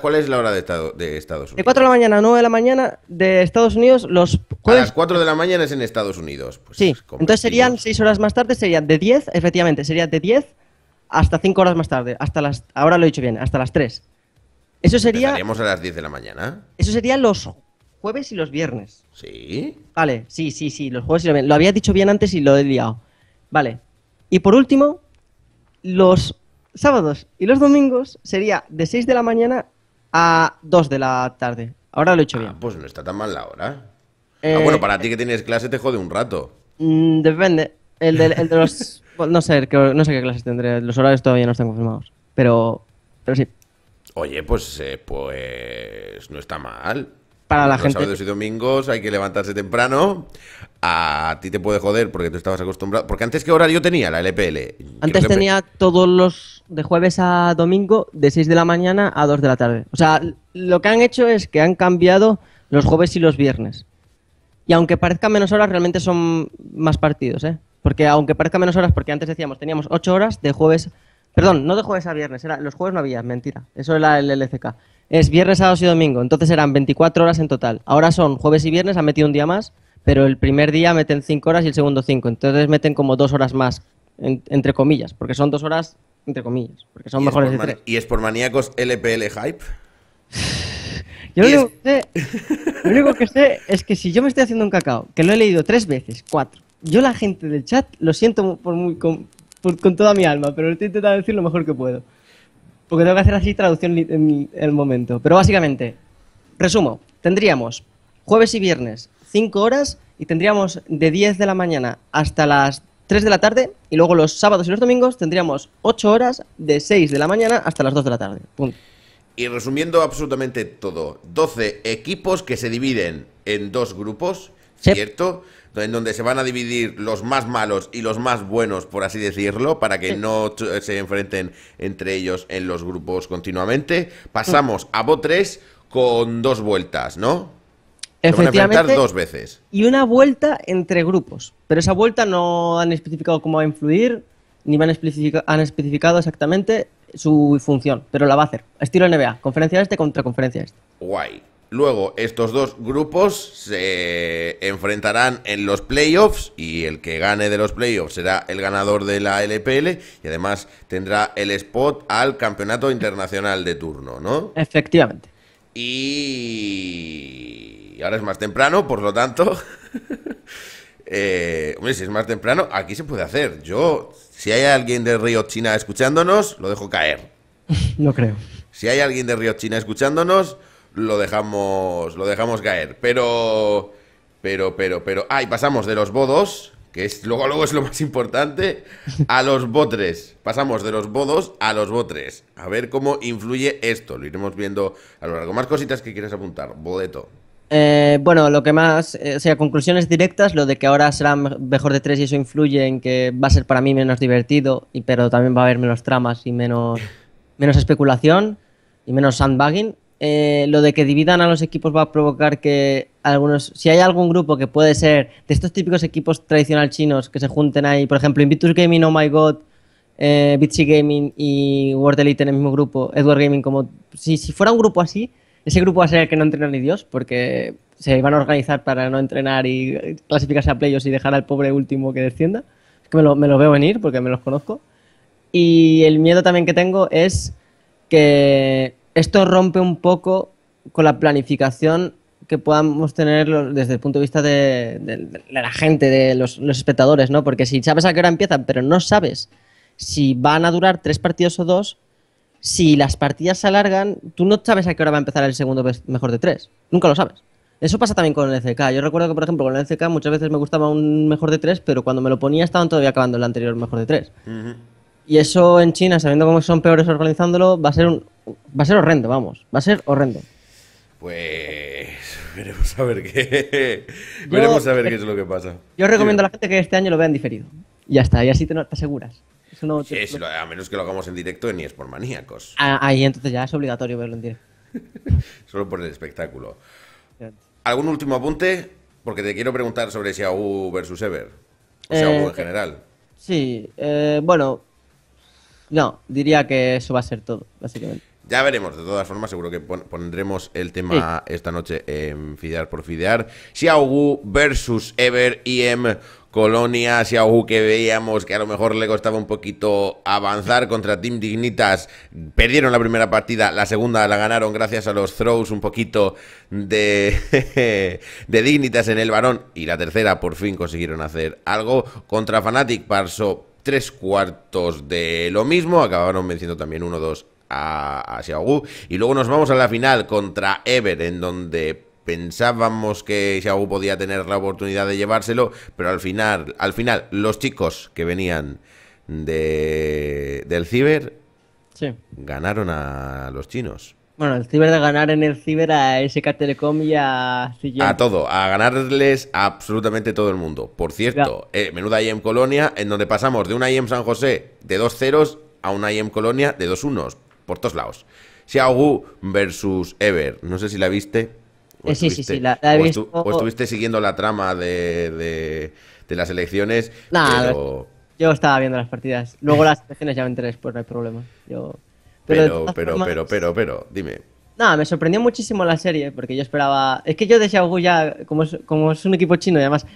de, estado, de Estados Unidos? De 4 de la mañana a 9 de la mañana de Estados Unidos, los jueves. A las 4 de la mañana es en Estados Unidos. Pues sí, entonces serían 6 horas más tarde, serían de 10, efectivamente, sería de 10 hasta 5 horas más tarde, hasta las. Ahora lo he dicho bien, hasta las 3. Eso sería. Estaríamos a las 10 de la mañana. Eso sería los jueves y los viernes. ¿Sí? Vale, sí, sí, sí, los jueves y los viernes. Lo había dicho bien antes y lo he liado. Vale. Y por último, los sábados y los domingos sería de 6 de la mañana a 2 de la tarde. Ahora lo he hecho ah, bien. pues no está tan mal la hora. ah, eh, bueno, para ti que tienes clase te jode un rato. Mm, depende. El de, los... no, sé, qué clases tendré. Los horarios todavía no están confirmados. Pero, pero sí. Oye, pues, eh, pues no está mal para la gente. Sábados y domingos hay que levantarse temprano. A ti te puede joder porque tú estabas acostumbrado. Porque antes, ¿qué horario tenía la LPL? Antes tenía todos los. de jueves a domingo, de 6 de la mañana a 2 de la tarde. O sea, lo que han hecho es que han cambiado los jueves y los viernes. Y aunque parezca menos horas, realmente son más partidos, ¿eh? Porque aunque parezca menos horas, porque antes decíamos, teníamos 8 horas de jueves. Perdón, no de jueves a viernes, era, los jueves no había, mentira. Eso era el LCK es viernes, sábado y domingo, entonces eran 24 horas en total. Ahora son jueves y viernes, han metido un día más, pero el primer día meten 5 horas y el segundo 5, entonces meten como 2 horas más, entre comillas, porque son 2 horas, entre comillas, porque son mejores de ¿Y es por maníacos LPL Hype? Yo lo único, que sé, es que si yo me estoy haciendo un cacao, que lo he leído tres veces, cuatro, yo la gente del chat lo siento por con, con toda mi alma, pero estoy intentando decir lo mejor que puedo porque tengo que hacer así traducción en el momento. Pero básicamente, resumo, tendríamos jueves y viernes 5 horas y tendríamos de 10 de la mañana hasta las 3 de la tarde y luego los sábados y los domingos tendríamos 8 horas de 6 de la mañana hasta las 2 de la tarde. Punto. Y resumiendo absolutamente todo, 12 equipos que se dividen en dos grupos, ¿cierto? en donde se van a dividir los más malos y los más buenos, por así decirlo, para que no eh, se enfrenten entre ellos en los grupos continuamente. Pasamos a Bo 3 con dos vueltas, ¿no? Se dos veces. Y una vuelta entre grupos. Pero esa vuelta no han especificado cómo va a influir, ni van han especificado exactamente su función, pero la va a hacer. Estilo NBA, conferencia este contra conferencia este. Guay. Luego, estos dos grupos se enfrentarán en los playoffs y el que gane de los playoffs será el ganador de la LPL y además tendrá el spot al campeonato internacional de turno, ¿no? Efectivamente. Y, ahora es más temprano, por lo tanto... Eh, hombre, si es más temprano, aquí se puede hacer. Yo, si hay alguien de Río China escuchándonos, lo dejo caer. no creo. Si hay alguien de Río China escuchándonos, lo dejamos, lo dejamos caer. Pero, pero, pero, pero... Ah, pasamos de los bodos, que es, luego, luego es lo más importante, a los botres. Pasamos de los bodos a los botres. A ver cómo influye esto. Lo iremos viendo a lo largo. Más cositas que quieres apuntar, bodeto eh, bueno, lo que más, eh, o sea, conclusiones directas, lo de que ahora será mejor de tres y eso influye en que va a ser para mí menos divertido, y, pero también va a haber menos tramas y menos, menos especulación y menos sandbagging. Eh, lo de que dividan a los equipos va a provocar que algunos, si hay algún grupo que puede ser de estos típicos equipos tradicional chinos que se junten ahí, por ejemplo, Invictus Gaming, Oh My God, eh, Gaming y World Elite en el mismo grupo, Edward Gaming, como si, fuera un grupo así, ese grupo va a ser el que no entrena ni Dios, porque se van a organizar para no entrenar y eh, clasificarse a playoffs y dejar al pobre último que descienda. Es que me lo, me lo veo venir porque me los conozco. Y el miedo también que tengo es que esto rompe un poco con la planificación que podamos tener desde el punto de vista de, la gente, de los, espectadores, ¿no? Porque si sabes a qué hora empiezan, pero no sabes si van a durar tres partidos o dos, si las partidas se alargan, tú no sabes a qué hora va a empezar el segundo mejor de tres. Nunca lo sabes. Eso pasa también con el NCK. Yo recuerdo que, por ejemplo, con el NCK muchas veces me gustaba un mejor de tres, pero cuando me lo ponía estaban todavía acabando el anterior mejor de tres. Y eso en China, sabiendo cómo son peores organizándolo, va a ser un, va a ser horrendo, vamos, va a ser horrendo. Pues veremos a ver qué veremos a ver qué es lo que pasa. Yo recomiendo a la gente que este año lo vean diferido. Y ya está, y así te, aseguras. no sí, a menos que lo hagamos en directo ni es por Maníacos. Ah, ahí entonces ya es obligatorio verlo en directo. Solo por el espectáculo. ¿Algún último apunte? Porque te quiero preguntar sobre Xiaohu versus Ever. O sea en eh, general. Sí, eh, bueno, no, diría que eso va a ser todo, básicamente. Ya veremos, de todas formas, seguro que pondremos el tema esta noche en Fidear por Fidear. Xiaogu versus Ever em Colonia, Xiaogu que veíamos que a lo mejor le costaba un poquito avanzar contra Team Dignitas. Perdieron la primera partida, la segunda la ganaron gracias a los throws un poquito de, de Dignitas en el varón. Y la tercera por fin consiguieron hacer algo. Contra Fnatic Parso tres cuartos de lo mismo. Acabaron venciendo también 1-2 a, a Xiaogu. Y luego nos vamos a la final contra Ever, en donde pensábamos que Xiaogu podía tener la oportunidad de llevárselo, pero al final, al final los chicos que venían de, del Ciber ganaron a los chinos. Bueno, el ciber de ganar en el ciber a SK Telecom y a... A todo, a ganarles a absolutamente todo el mundo. Por cierto, eh, menuda IEM Colonia, en donde pasamos de una IEM San José de dos ceros a una IEM Colonia de dos unos, por todos lados. Xiaogu versus Ever, no sé si la viste. Eh, sí, sí, sí, la, he o visto. o estuviste siguiendo la trama de, las elecciones. Yo estaba viendo las partidas. Luego las elecciones ya me enteré después, no hay problema. Yo... Pero, pero, pero, pero, pero, dime. Nada, me sorprendió muchísimo la serie, porque yo esperaba... Es que yo de Xiaogu ya, como es, como es un equipo chino y además...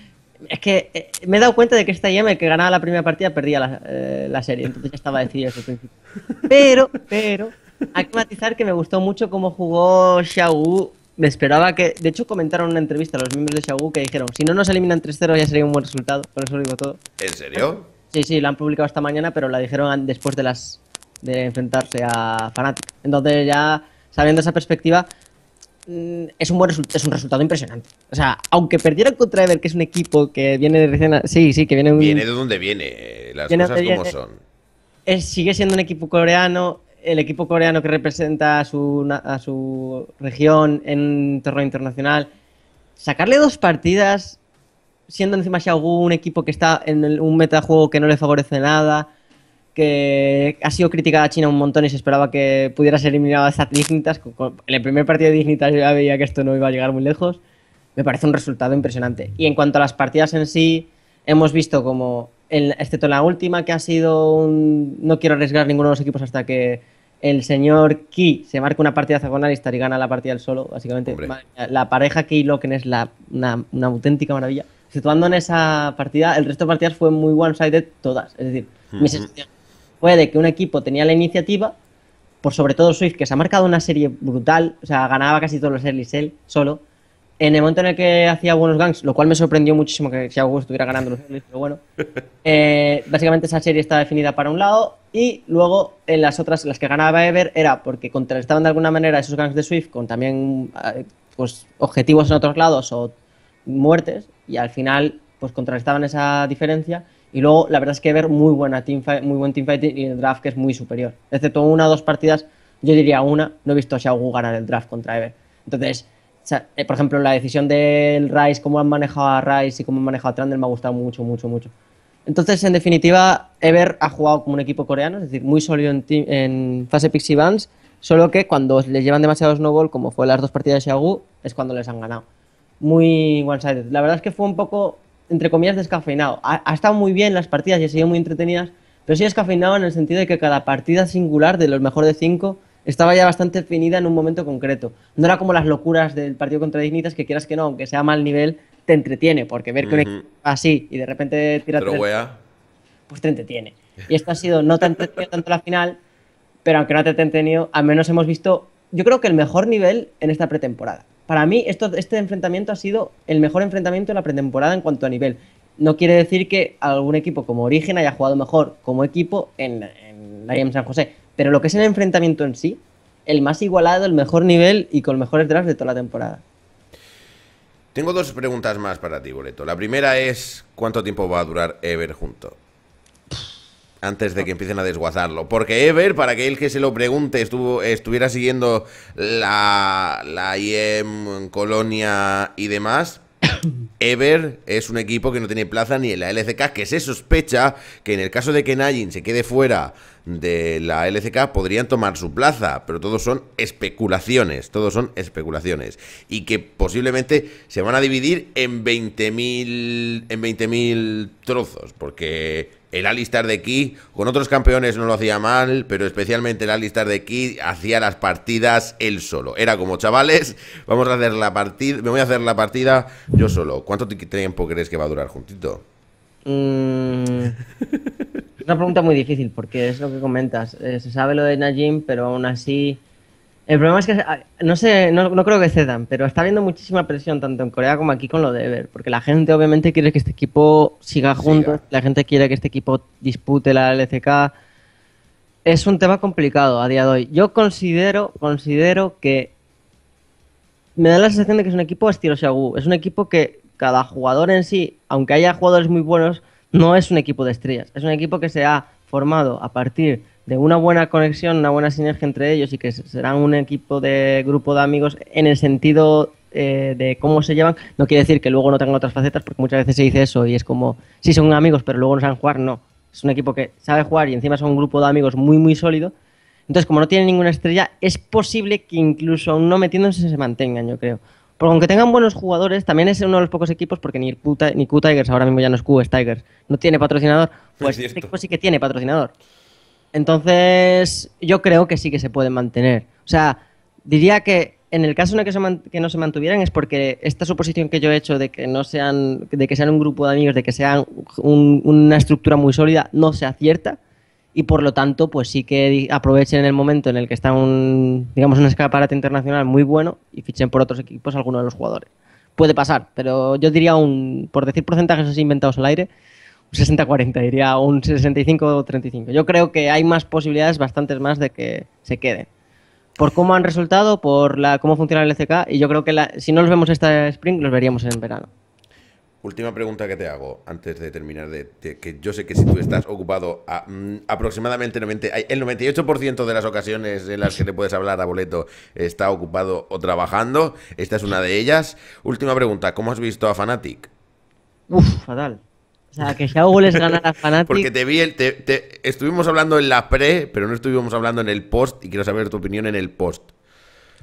Es que eh, me he dado cuenta de que esta IM, que ganaba la primera partida, perdía la, eh, serie. Entonces ya estaba decidido eso. principio. Pero, pero, hay que matizar que me gustó mucho cómo jugó Xiaogu me esperaba que. De hecho, comentaron en una entrevista a los miembros de Xiaogu que dijeron: si no nos eliminan 3-0, ya sería un buen resultado. Por eso lo digo todo. ¿En serio? Sí, sí, la han publicado esta mañana, pero la dijeron después de las de enfrentarse a Fnatic. Entonces ya, sabiendo esa perspectiva, mm, es un buen es un resultado impresionante. O sea, aunque perdieron contra Ever, que es un equipo que viene de recién... Sí, sí, que viene... Viene de donde viene, eh, las cosas como son. Eh, sigue siendo un equipo coreano, el equipo coreano que representa a su, a su región en un internacional. Sacarle dos partidas, siendo encima Xiaogu un equipo que está en un metajuego que no le favorece nada que ha sido criticada China un montón y se esperaba que pudiera ser eliminada esas Dignitas. En el primer partido de Dignitas ya veía que esto no iba a llegar muy lejos. Me parece un resultado impresionante. Y en cuanto a las partidas en sí, hemos visto como, excepto en la última, que ha sido un... No quiero arriesgar ninguno de los equipos hasta que el señor Ki se marca una partida de Zagonalistar y gana la partida él solo, básicamente. la pareja Ki Loken es la, una, auténtica maravilla. Situando en esa partida, el resto de partidas fue muy one-sided todas. Es decir, mis fue de que un equipo tenía la iniciativa, por sobre todo Swift, que se ha marcado una serie brutal, o sea, ganaba casi todos los series él solo. En el momento en el que hacía buenos ganks, lo cual me sorprendió muchísimo que Xiaogu estuviera ganando los pero bueno. Eh, básicamente esa serie estaba definida para un lado y luego en las otras, las que ganaba Ever, era porque contrarrestaban de alguna manera esos ganks de Swift con también eh, pues, objetivos en otros lados o muertes y al final pues contrarrestaban esa diferencia y luego, la verdad es que ver muy, buena teamfight, muy buen teamfight y el draft que es muy superior. Excepto una o dos partidas, yo diría una, no he visto a Xiaogu ganar el draft contra Ever. Entonces, eh, por ejemplo, la decisión del Rice, cómo han manejado a Rice y cómo han manejado a Trandel, me ha gustado mucho, mucho, mucho. Entonces, en definitiva, Ever ha jugado como un equipo coreano, es decir, muy sólido en, en fase Pixie Bans, solo que cuando les llevan demasiado snowball, como fue las dos partidas de Xiaogu, es cuando les han ganado. Muy one-sided. La verdad es que fue un poco entre comillas, descafeinado. Ha, ha, estado muy bien las partidas y ha sido muy entretenidas, pero sí descafeinado en el sentido de que cada partida singular de los mejores de cinco estaba ya bastante definida en un momento concreto. No era como las locuras del partido contra Dignitas, que quieras que no, aunque sea mal nivel, te entretiene, porque ver que un equipo así y de repente tira pero pues te entretiene. Y esto ha sido, no te entretenido tanto la final, pero aunque no te entretenido, al menos hemos visto, yo creo que el mejor nivel en esta pretemporada. Para mí, esto, este enfrentamiento ha sido el mejor enfrentamiento de la pretemporada en cuanto a nivel. No quiere decir que algún equipo como Origen haya jugado mejor como equipo en, la IM San José, pero lo que es el enfrentamiento en sí, el más igualado, el mejor nivel y con mejores drafts de toda la temporada. Tengo dos preguntas más para ti, Boleto. La primera es, ¿cuánto tiempo va a durar Ever junto? antes de que empiecen a desguazarlo. Porque Ever, para que el que se lo pregunte, estuvo, estuviera siguiendo la, la IEM, Colonia y demás. Ever es un equipo que no tiene plaza ni en la LCK, que se sospecha que en el caso de que Najin se quede fuera de la LCK podrían tomar su plaza, pero todos son especulaciones, todos son especulaciones. Y que posiblemente se van a dividir en 20.000 en 20.000 trozos, porque el Alistar de Key, con otros campeones no lo hacía mal, pero especialmente el Alistar de Key hacía las partidas él solo. Era como, chavales, vamos a hacer la partida, me voy a hacer la partida yo solo. ¿Cuánto tiempo crees que va a durar juntito? Mm, es una pregunta muy difícil, porque es lo que comentas. Eh, se sabe lo de Najim, pero aún así el problema es que no sé, no, creo que cedan, pero está habiendo muchísima presión tanto en Corea como aquí con lo de Ever, porque la gente obviamente quiere que este equipo siga junto, la gente quiere que este equipo dispute la LCK. Es un tema complicado a día de hoy. Yo considero, considero que me da la sensación de que es un equipo estilo Xiaogu. es un equipo que cada jugador en sí, aunque haya jugadores muy buenos, no es un equipo de estrellas, es un equipo que se ha formado a partir de una buena conexión, una buena sinergia entre ellos y que serán un equipo de grupo de amigos en el sentido eh, de cómo se llevan, no quiere decir que luego no tengan otras facetas, porque muchas veces se dice eso y es como, sí, son amigos, pero luego no saben jugar, no. Es un equipo que sabe jugar y encima son un grupo de amigos muy, muy sólido. Entonces, como no tienen ninguna estrella, es posible que incluso aún no metiéndose se mantengan, yo creo. Porque aunque tengan buenos jugadores, también es uno de los pocos equipos, porque ni, Q, ni Q Tigers, ahora mismo ya no es Q, es Tigers, no tiene patrocinador, pues este equipo sí que tiene patrocinador. Entonces, yo creo que sí que se pueden mantener. O sea, diría que en el caso en el que, no se mantuvieran es porque esta suposición que yo he hecho de que no sean, de que sean un grupo de amigos, de que sean una estructura muy sólida, no se acierta y por lo tanto, pues sí que aprovechen el momento en el que está un, digamos, un escaparate internacional muy bueno y fichen por otros equipos algunos de los jugadores. Puede pasar, pero yo diría un, por decir porcentajes así inventados al aire, 60-40, diría un 65-35. Yo creo que hay más posibilidades, bastantes más, de que se quede Por cómo han resultado, por la, cómo funciona el LCK, y yo creo que si no los vemos esta spring, los veríamos en verano. Última pregunta que te hago antes de terminar, de, que yo sé que si tú estás ocupado mm, aproximadamente el 98% de las ocasiones en las que le puedes hablar a Boleto está ocupado o trabajando, esta es una de ellas. Última pregunta, ¿cómo has visto a Fnatic? Uf, fatal. O sea, que si les gana a Fnatic... Porque te vi, el, te, estuvimos hablando en la pre, pero no estuvimos hablando en el post y quiero saber tu opinión en el post.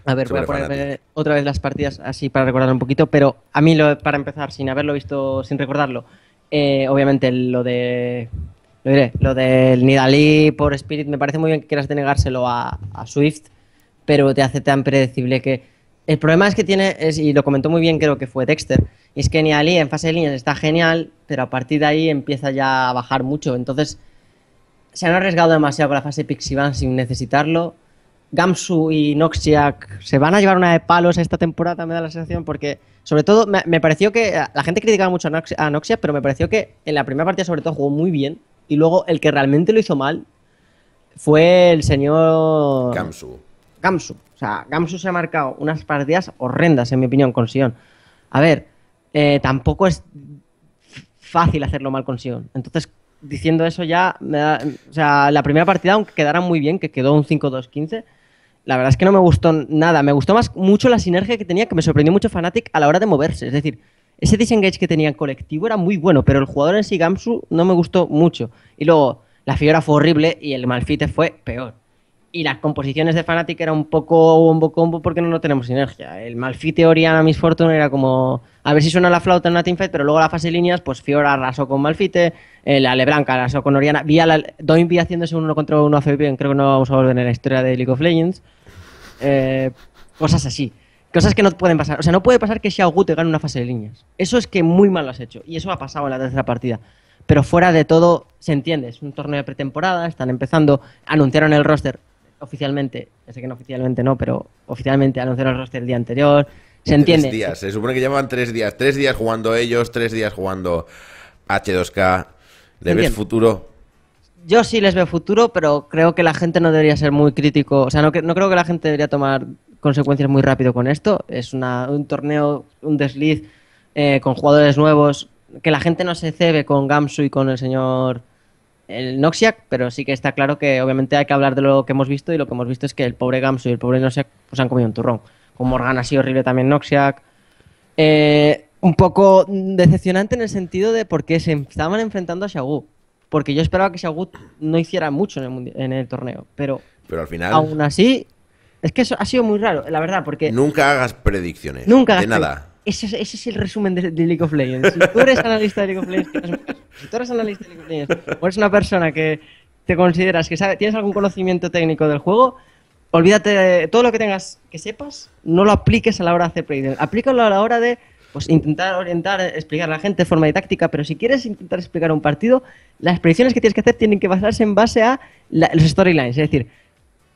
A ver, voy a poner otra vez las partidas así para recordar un poquito, pero a mí, para empezar, sin haberlo visto, sin recordarlo, eh, obviamente lo de... Lo diré, lo del Nidalí por Spirit me parece muy bien que quieras denegárselo a Swift, pero te hace tan predecible que el problema es que tiene, y lo comentó muy bien creo que fue Dexter, y es que Niali en fase de líneas está genial, pero a partir de ahí empieza ya a bajar mucho. Entonces, se han arriesgado demasiado con la fase Pixivan sin necesitarlo. Gamsu y Noxiac se van a llevar una de palos esta temporada, me da la sensación, porque sobre todo me, pareció que eh, la gente criticaba mucho a, Noxia pero me pareció que en la primera partida sobre todo jugó muy bien y luego el que realmente lo hizo mal fue el señor Gamsu. Gamsu. O sea, Gamsu se ha marcado unas partidas horrendas, en mi opinión, con Sion. A ver, eh, tampoco es fácil hacerlo mal con Sion. Entonces, diciendo eso ya, la primera partida, aunque quedara muy bien, que quedó un 5-2-15, la verdad es que no me gustó nada. Me gustó más mucho la sinergia que tenía, que me sorprendió mucho Fnatic a la hora de moverse. Es decir, ese disengage que tenía en colectivo era muy bueno, pero el jugador en sí, Gamsu, no me gustó mucho. Y luego, la figura fue horrible y el Malfite fue peor y las composiciones de Fanatic era un poco bombo combo porque no, lo tenemos sinergia. El Malfite Oriana Miss Fortune era como a ver si suena la flauta en una teamfight, pero luego la fase de líneas, pues Fiora arrasó con Malfite, eh, la Aleblanca arrasó con Oriana, vi a la, Doin haciéndose uno contra uno a bien, creo que no vamos a volver en la historia de League of Legends. Eh, cosas así. Cosas que no pueden pasar. O sea, no puede pasar que Xiaogu te gane una fase de líneas. Eso es que muy mal lo has hecho. Y eso ha pasado en la tercera partida pero fuera de todo se entiende, es un torneo de pretemporada, están empezando, anunciaron el roster, oficialmente, ya sé que no oficialmente no, pero oficialmente anunciaron el roster el día anterior. Se entiende. Tres días, se supone que llevaban tres días. Tres días jugando ellos, tres días jugando H2K. ¿Le ves futuro? Yo sí les veo futuro, pero creo que la gente no debería ser muy crítico. O sea, no, no creo que la gente debería tomar consecuencias muy rápido con esto. Es un torneo, un desliz eh, con jugadores nuevos. Que la gente no se cebe con Gamsu y con el señor el Noxiac, pero sí que está claro que obviamente hay que hablar de lo que hemos visto y lo que hemos visto es que el pobre Gamsu y el pobre Noxiac pues han comido un turrón. Como Morgan ha sido horrible también Noxiac. Eh, un poco decepcionante en el sentido de porque se estaban enfrentando a Shagú. Porque yo esperaba que Shagut no hiciera mucho en el, torneo, pero, al final... aún así es que eso ha sido muy raro, la verdad, porque... Nunca hagas predicciones. Nunca. De nada. Ese es, el resumen de, League of Legends. Si tú eres analista de League of Legends, tú eres analista de League of Legends, o eres una persona que te consideras que sabe, tienes algún conocimiento técnico del juego, olvídate de todo lo que tengas que sepas, no lo apliques a la hora de hacer play. Aplícalo a la hora de pues, intentar orientar, explicar a la gente de forma didáctica, pero si quieres intentar explicar un partido, las predicciones que tienes que hacer tienen que basarse en base a los storylines. Es decir,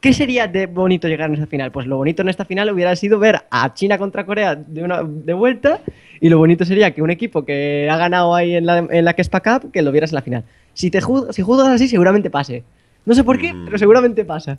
¿Qué sería de bonito llegar a esa final? Pues lo bonito en esta final hubiera sido ver a China contra Corea de, vuelta y lo bonito sería que un equipo que ha ganado ahí en la, en la Kespa Cup, que lo vieras en la final. Si, te así, seguramente pase. No sé por qué, mm. pero seguramente pasa.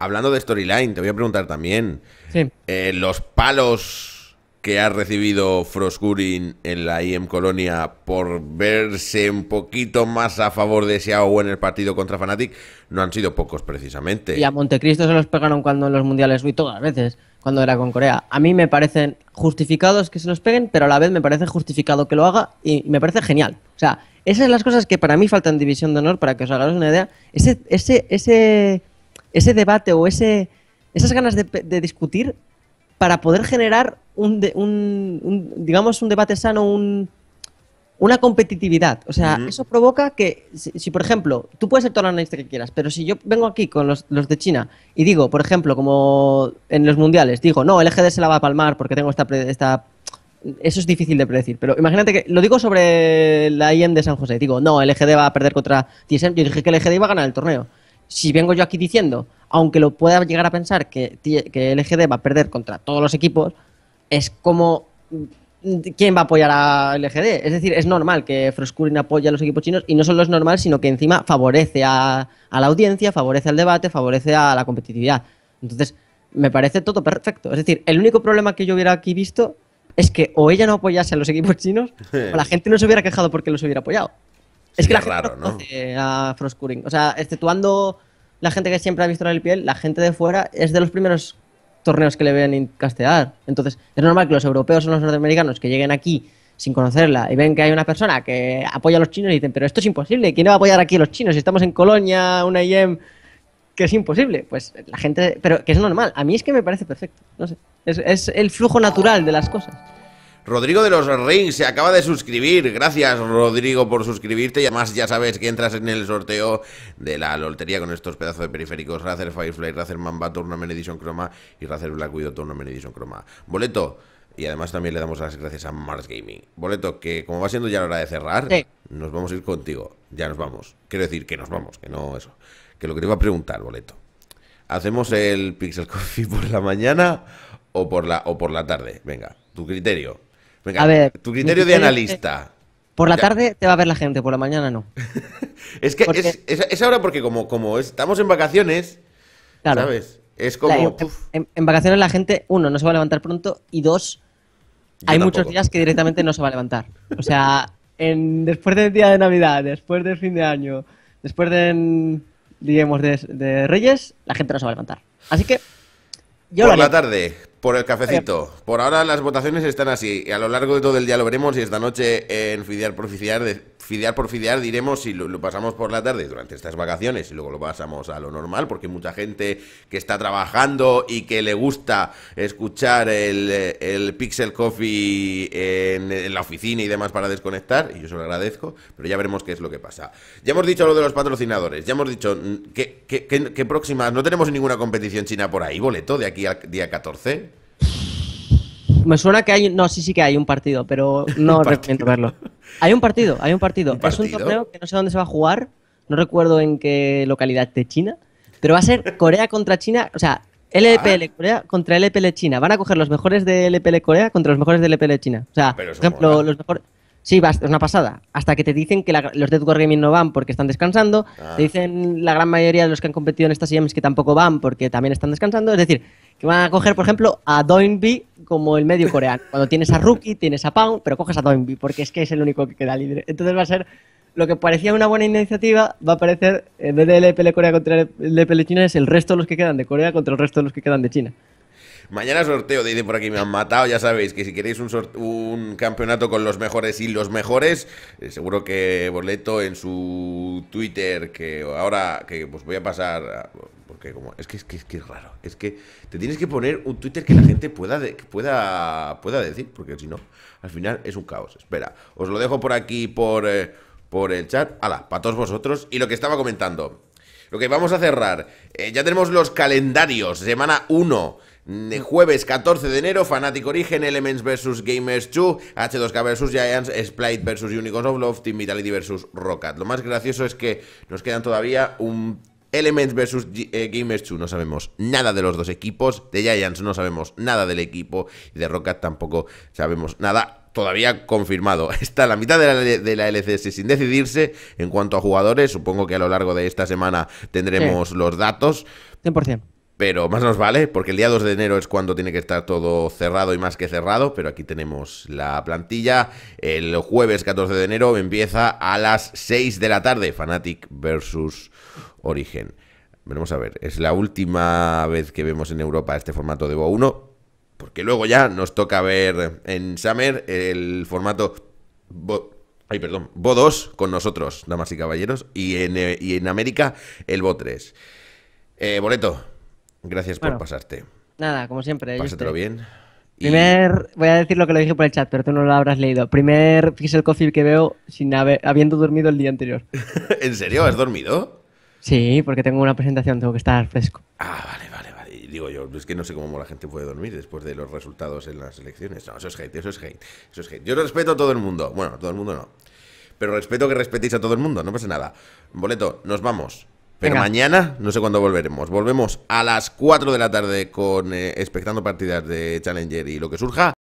Hablando de storyline, te voy a preguntar también. Eh, los palos que ha recibido Froskurin en la IM Colonia por verse un poquito más a favor de Xiao en el partido contra Fnatic, no han sido pocos precisamente. Y a Montecristo se los pegaron cuando en los mundiales Fui todas las veces, cuando era con Corea. A mí me parecen justificados que se los peguen, pero a la vez me parece justificado que lo haga y me parece genial. O sea, esas son las cosas que para mí faltan división de honor, para que os hagáis una idea. Ese, ese, ese, ese debate o ese, esas ganas de discutir para poder generar un, digamos, un debate sano, una competitividad. O sea, eso provoca que, si, por ejemplo, tú puedes ser todo el analista que quieras, pero si yo vengo aquí con los, de China y digo, por ejemplo, como en los mundiales, digo, no, el EGD se la va a palmar porque tengo esta, esta... Eso es difícil de predecir, pero imagínate que lo digo sobre la IEM de San José. Digo, no, el EGD va a perder contra TSM. Yo dije que el EGD iba a ganar el torneo. Si vengo yo aquí diciendo, aunque lo pueda llegar a pensar que, que el EGD va a perder contra todos los equipos, es como ¿quién va a apoyar a LGD? Es decir, es normal que Froscurin apoye a los equipos chinos y no solo es normal, sino que encima favorece a, la audiencia, favorece al debate, favorece a la competitividad. Entonces, me parece todo perfecto. Es decir, el único problema que yo hubiera aquí visto es que o ella no apoyase a los equipos chinos o la gente no se hubiera quejado porque los hubiera apoyado. Es que la gente no a O sea, exceptuando la gente que siempre ha visto en el piel, la gente de fuera es de los primeros torneos que le ven castear. Entonces, es normal que los europeos o los norteamericanos que lleguen aquí sin conocerla y ven que hay una persona que apoya a los chinos y dicen, pero esto es imposible, ¿quién va a apoyar aquí a los chinos? Si estamos en Colonia, una IEM, que es imposible. Pues la gente, pero que es normal. A mí es que me parece perfecto, no sé. es el flujo natural de las cosas. Rodrigo de los Rings se acaba de suscribir. Gracias, Rodrigo, por suscribirte. Y además, ya sabes que entras en el sorteo de la lotería con estos pedazos de periféricos: Razer Firefly, Razer Mamba Tournament Edition Chroma y Razer Black Widow Tournament Edition Chroma. Boleto. Y además también le damos las gracias a Mars Gaming. Boleto, que como va siendo ya la hora de cerrar, nos vamos a ir contigo. Ya nos vamos. Quiero decir que nos vamos, que no eso. Que lo que te iba a preguntar, Boleto. ¿Hacemos el Pixel Coffee por la mañana o por la, o por la tarde? Venga, tu criterio tu criterio de analista. Por la tarde te va a ver la gente, por la mañana no. es que es, ahora porque como, como estamos en vacaciones, claro. ¿sabes? Es como... en, vacaciones la gente, uno, no se va a levantar pronto y dos, hay muchos días que directamente no se va a levantar. O sea, después del día de Navidad, después del fin de año, después de, digamos, de Reyes, la gente no se va a levantar. Así que por la tarde, por el cafecito. Por ahora las votaciones están así. Y a lo largo de todo el día lo veremos y esta noche en Fidiar Proficiar... de fidear por fidear diremos si lo, pasamos por la tarde durante estas vacaciones y luego lo pasamos a lo normal, porque mucha gente que está trabajando y que le gusta escuchar el, el Pixel Coffee en, la oficina y demás para desconectar, y yo se lo agradezco, pero ya veremos qué es lo que pasa. Ya hemos dicho lo de los patrocinadores, ya hemos dicho mm, que, que, próximas, no tenemos ninguna competición china por ahí, boleto de aquí al día 14. Me suena que hay, no, sí, sí que hay un partido, pero no recomiendo verlo. Hay un partido, hay un partido. es un torneo que no sé dónde se va a jugar, no recuerdo en qué localidad de China, pero va a ser Corea contra China, o sea, LPL ah. Corea contra LPL China. Van a coger los mejores de LPL Corea contra los mejores de LPL China. O sea, por ejemplo, los mejores Sí, es una pasada. Hasta que te dicen que los Dead War Gaming no van porque están descansando. Ah. Te dicen la gran mayoría de los que han competido en estas IEMs que tampoco van porque también están descansando. Es decir, que van a coger, por ejemplo, a Doinbi como el medio coreano. Cuando tienes a Rookie, tienes a Pound, pero coges a Doinbi porque es que es el único que queda libre. Entonces va a ser lo que parecía una buena iniciativa va a parecer, en vez de LPL Corea contra LPL China, es el resto de los que quedan de Corea contra el resto de los que quedan de China. Mañana sorteo, dice por aquí, me han matado. Ya sabéis que si queréis un, campeonato con los mejores y los mejores, eh, seguro que Boleto en su Twitter, que ahora que pues voy a pasar. porque como, es que, es que es es raro. Es que te tienes que poner un Twitter que la gente pueda, que pueda, pueda decir, porque si no, al final es un caos. Espera, os lo dejo por aquí por, eh, por el chat. ala, para todos vosotros. Y lo que estaba comentando. Lo que vamos a cerrar. Eh, ya tenemos los calendarios. Semana 1. Jueves 14 de enero, Fanatic Origen, Elements vs Gamers 2, H2K vs Giants, Splite vs Unicorns of Love, Team Vitality vs Rocket. Lo más gracioso es que nos quedan todavía un Elements vs eh, Gamers 2, no sabemos nada de los dos equipos, de Giants no sabemos nada del equipo y de Rocket tampoco sabemos nada. Todavía confirmado. Está la mitad de la, LCS sin decidirse. En cuanto a jugadores, supongo que a lo largo de esta semana tendremos los datos. 100% pero más nos vale, porque el día 2 de enero es cuando tiene que estar todo cerrado y más que cerrado, pero aquí tenemos la plantilla. El jueves 14 de enero empieza a las 6 de la tarde, Fanatic versus Origen. Veremos a ver, es la última vez que vemos en Europa este formato de bo 1, porque luego ya nos toca ver en Summer el formato... Ay, perdón. Bo 2 con nosotros, damas y caballeros. Y en, eh, en América, el Bo 3. Eh, boleto, Gracias por pasarte. Nada, como siempre. Pásatelo bien. Primer, voy a decir lo que lo dije por el chat, pero tú no lo habrás leído. Primer Pixel Coffee que veo sin haber, habiendo dormido el día anterior. ¿En serio? ¿Has dormido? Sí, porque tengo una presentación, tengo que estar fresco. Ah, vale, vale, vale. digo yo, es que no sé cómo la gente puede dormir después de los resultados en las elecciones. No, eso es hate, eso es hate, eso es hate. Yo respeto a todo el mundo. Bueno, a todo el mundo no. Pero respeto que respetéis a todo el mundo, no pasa nada. Boleto, nos vamos. Pero mañana, no sé cuándo volveremos. Volvemos a las 4 de la tarde con eh, Expectando partidas de Challenger y lo que surja.